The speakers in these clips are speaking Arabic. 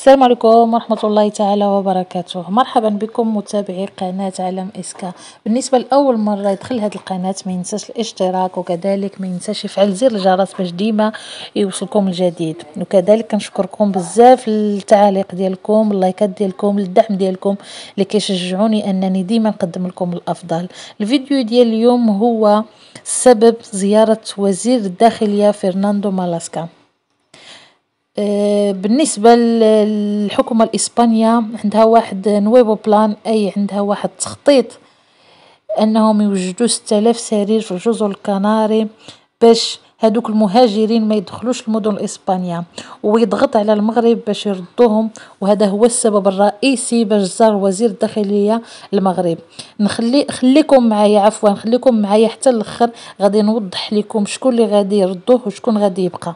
السلام عليكم ورحمة الله تعالى وبركاته مرحبا بكم متابعي قناة عالم اسكا بالنسبة لأول مرة يدخل هذه القناة ما ينساش الاشتراك وكذلك ما ينساش يفعل زر الجرس باش ديما يوصلكم الجديد وكذلك كنشكركم بزاف التعليق ديالكم اللايكات ديالكم الدعم ديالكم اللي كيشجعوني انني ديما نقدم لكم الافضل الفيديو ديال اليوم هو سبب زيارة وزير الداخلية فرناندو مالاسكا آه، بالنسبة للحكومة الاسبانية عندها واحد نويبو بلان اي عندها واحد تخطيط انهم يوجدوا 6000 سرير في جزر الكناري باش هادوك المهاجرين ما يدخلوش المدن الاسبانيه ويضغط على المغرب باش يردوهم وهذا هو السبب الرئيسي باش زار وزير الداخليه المغرب نخلي خليكم معايا عفوا خليكم معايا حتى الاخر غادي نوضح لكم شكون اللي غادي يردوه وشكون غادي يبقى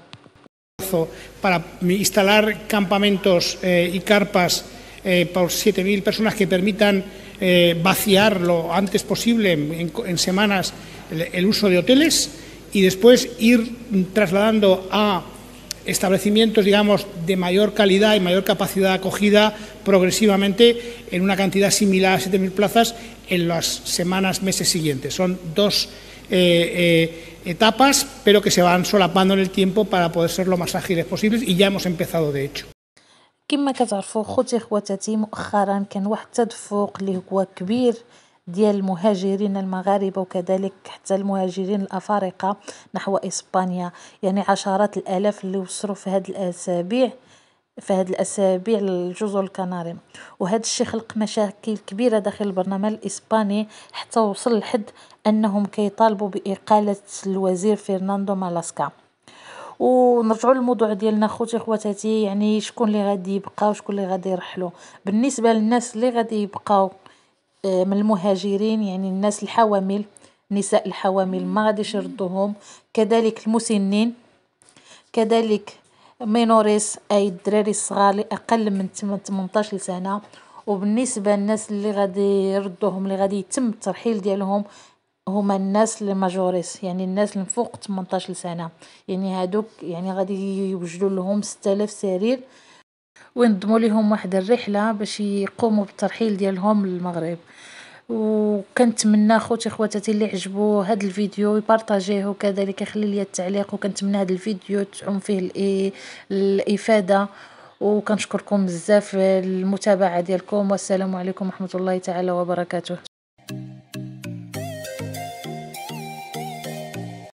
para instalar campamentos eh, y carpas eh, por 7.000 personas que permitan eh, vaciar lo antes posible, en, semanas, el, uso de hoteles y después ir trasladando a establecimientos, digamos, de mayor calidad y mayor capacidad de acogida progresivamente en una cantidad similar a 7.000 plazas en las semanas, meses siguientes. Son dos eh, eh, etapas, pero que se van solapando en el tiempo para poder ser lo más ágiles posibles y ya hemos empezado de hecho. كما كتعرفوا خوتي خواتاتي مؤخرا كان واحد التدفق اللي هو كبير ديال المهاجرين المغاربه وكذلك حتى المهاجرين الافارقه نحو اسبانيا يعني عشرات الالاف اللي وصلوا في هذه الاسابيع آه في هاد الأسابيع للجزر الكناري وهذا الشيء خلق مشاكل كبيرة داخل البرلمان الإسباني حتى وصل لحد أنهم كيطالبوا بإقالة الوزير فرناندو مالاسكا ونرجعوا للموضوع ديالنا خوتي خواتاتي يعني شكون اللي غادي يبقى وشكون اللي غادي يرحلوا بالنسبه للناس اللي غادي يبقاو آه، من المهاجرين يعني الناس الحوامل نساء الحوامل ما غاديش يردوهم كذلك المسنين كذلك مينوريس أي الدراري الصغار اللي أقل من تمنطاش سنة، وبالنسبة للناس اللي غادي يردوهم اللي غادي يتم الترحيل ديالهم هما الناس اللي ماجوريس يعني الناس اللي فوق تمنطاش سنة، يعني هادوك يعني غادي يوجدوا لهم 6000 سرير وينضموا لهم واحد الرحلة باش يقومو بالترحيل ديالهم للمغرب. وكنتمنى خوتي خواتاتي اللي عجبو هاد الفيديو يبارطاجيه وكذلك يخلي لي التعليق وكنتمنى هاد الفيديو تعم فيه الافاده وكنشكركم بزاف المتابعه ديالكم والسلام عليكم ورحمه الله تعالى وبركاته